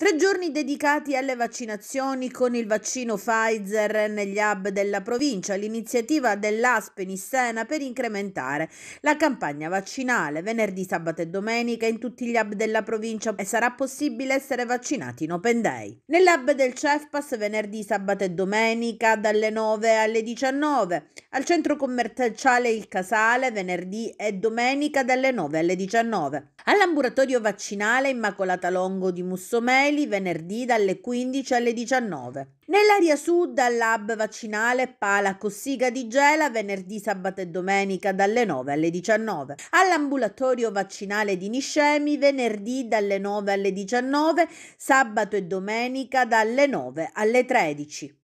Tre giorni dedicati alle vaccinazioni con il vaccino Pfizer negli hub della provincia, l'iniziativa dell'ASP in Istena per incrementare la campagna vaccinale venerdì, sabato e domenica in tutti gli hub della provincia e sarà possibile essere vaccinati in open day. Nell'hub del CEFPAS venerdì, sabato e domenica dalle 9 alle 19, al centro commerciale Il Casale venerdì e domenica dalle 9 alle 19, all'ambulatorio vaccinale Immacolata Longo di Mussomei Smiley venerdì dalle 15 alle 19. Nell'area sud al lab vaccinale Pala Cossiga di Gela venerdì, sabato e domenica dalle 9 alle 19. All'ambulatorio vaccinale di Niscemi venerdì dalle 9 alle 19, sabato e domenica dalle 9 alle 13.